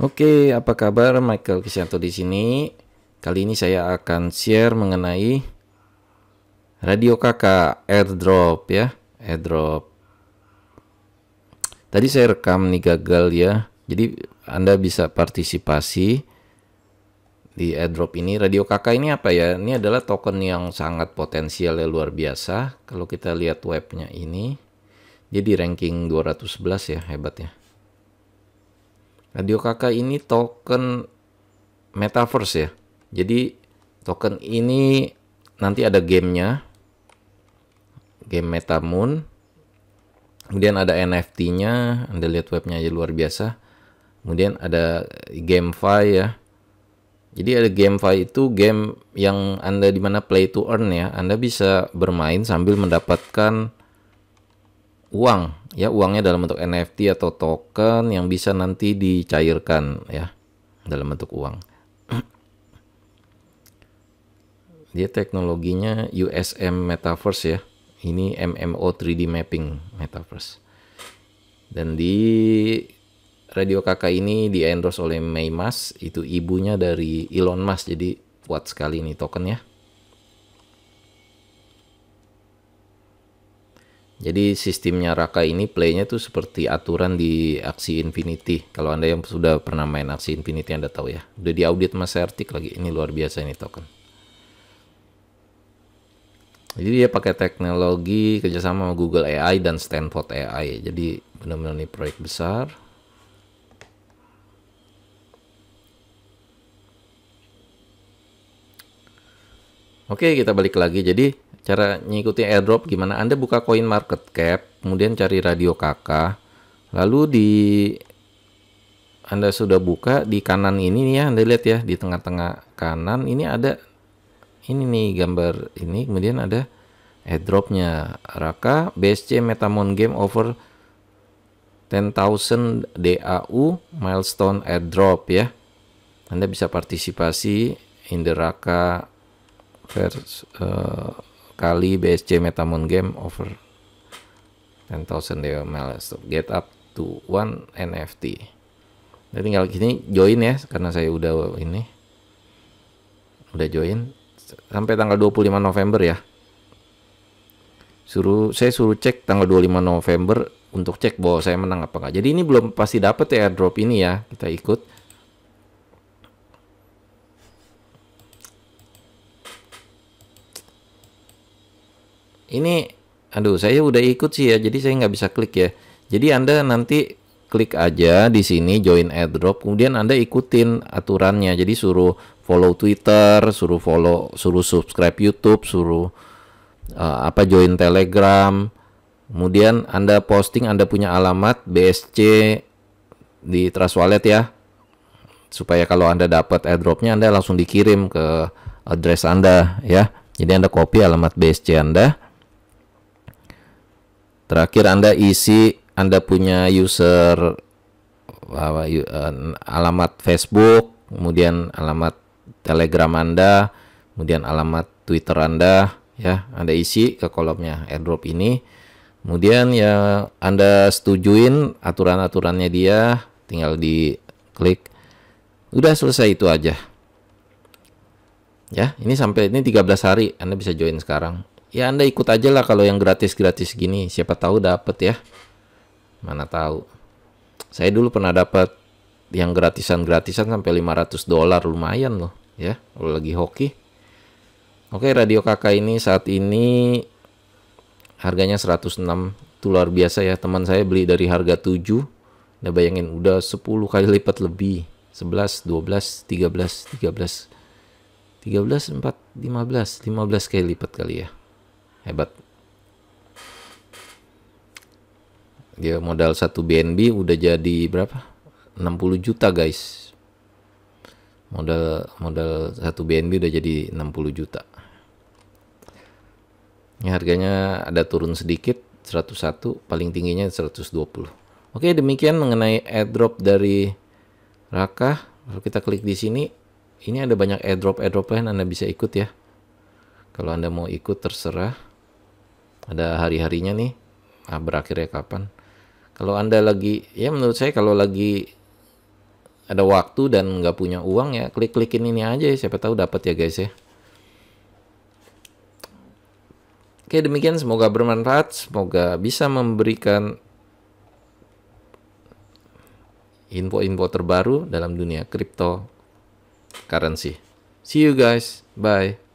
Oke, apa kabar? Michael Kisianto di sini. Kali ini saya akan share mengenai radio kakak airdrop ya, airdrop. Tadi saya rekam nih gagal ya. Jadi Anda bisa partisipasi di airdrop ini. Radio kakak ini apa ya? Ini adalah token yang sangat potensial ya luar biasa. Kalau kita lihat webnya ini, jadi ranking 211 ya, hebat ya. Radio KK ini token metaverse ya. Jadi token ini nanti ada gamenya. Game Metamoon. Kemudian ada NFT-nya. Anda lihat webnya aja luar biasa. Kemudian ada GameFi ya. Jadi ada GameFi itu game yang Anda dimana play to earn ya. Anda bisa bermain sambil mendapatkan uang ya uangnya dalam bentuk NFT atau token yang bisa nanti dicairkan ya dalam bentuk uang. Dia teknologinya USM Metaverse ya. Ini MMO 3D mapping Metaverse. Dan di Radio Kakak ini di endorse oleh Mas, itu ibunya dari Elon Musk. Jadi kuat sekali ini token ya. Jadi sistemnya Raka ini playnya tuh seperti aturan di aksi Infinity. Kalau Anda yang sudah pernah main aksi Infinity Anda tahu ya. Udah di audit Mas Ertik lagi. Ini luar biasa ini token. Jadi dia pakai teknologi kerjasama Google AI dan Stanford AI. Jadi benar-benar ini proyek besar. Oke, kita balik lagi. Jadi cara ngikuti airdrop gimana? Anda buka coin market cap, kemudian cari radio KK, lalu di Anda sudah buka di kanan ini nih ya, Anda lihat ya di tengah-tengah kanan ini ada ini nih gambar ini, kemudian ada airdropnya Raka BSC Metamon Game over 10.000 DAU milestone airdrop ya. Anda bisa partisipasi in the Raka vers, uh, eh, kali BSC Metamon game over 10.000 DL milestone get up to one NFT Jadi tinggal gini join ya karena saya udah ini udah join sampai tanggal 25 November ya suruh saya suruh cek tanggal 25 November untuk cek bahwa saya menang apa enggak jadi ini belum pasti dapat ya drop ini ya kita ikut ini aduh saya udah ikut sih ya jadi saya nggak bisa klik ya jadi anda nanti klik aja di sini join airdrop kemudian anda ikutin aturannya jadi suruh follow Twitter suruh follow suruh subscribe YouTube suruh uh, apa join Telegram kemudian anda posting anda punya alamat BSC di Trust Wallet ya supaya kalau anda dapat airdropnya anda langsung dikirim ke address anda ya jadi anda copy alamat BSC anda Terakhir Anda isi Anda punya user eh, alamat Facebook, kemudian alamat Telegram Anda, kemudian alamat Twitter Anda ya, Anda isi ke kolomnya airdrop ini. Kemudian ya Anda setujuin aturan-aturannya dia, tinggal di klik, Udah selesai itu aja. Ya, ini sampai ini 13 hari Anda bisa join sekarang ya Anda ikut aja lah kalau yang gratis-gratis gini. Siapa tahu dapat ya. Mana tahu. Saya dulu pernah dapat yang gratisan-gratisan sampai 500 dolar lumayan loh ya kalau lagi hoki. Oke, radio kakak ini saat ini harganya 106 itu luar biasa ya. Teman saya beli dari harga 7. Udah bayangin udah 10 kali lipat lebih. 11, 12, 13, 13. 13, 4, 15, 15 kali lipat kali ya hebat dia modal satu BNB udah jadi berapa 60 juta guys modal modal satu BNB udah jadi 60 juta ini harganya ada turun sedikit 101 paling tingginya 120 oke demikian mengenai airdrop dari Raka kalau kita klik di sini ini ada banyak airdrop airdrop lain Anda bisa ikut ya kalau Anda mau ikut terserah ada hari-harinya nih ah, berakhirnya kapan kalau anda lagi ya menurut saya kalau lagi ada waktu dan nggak punya uang ya klik klikin ini aja ya siapa tahu dapat ya guys ya oke demikian semoga bermanfaat semoga bisa memberikan info-info terbaru dalam dunia crypto currency see you guys bye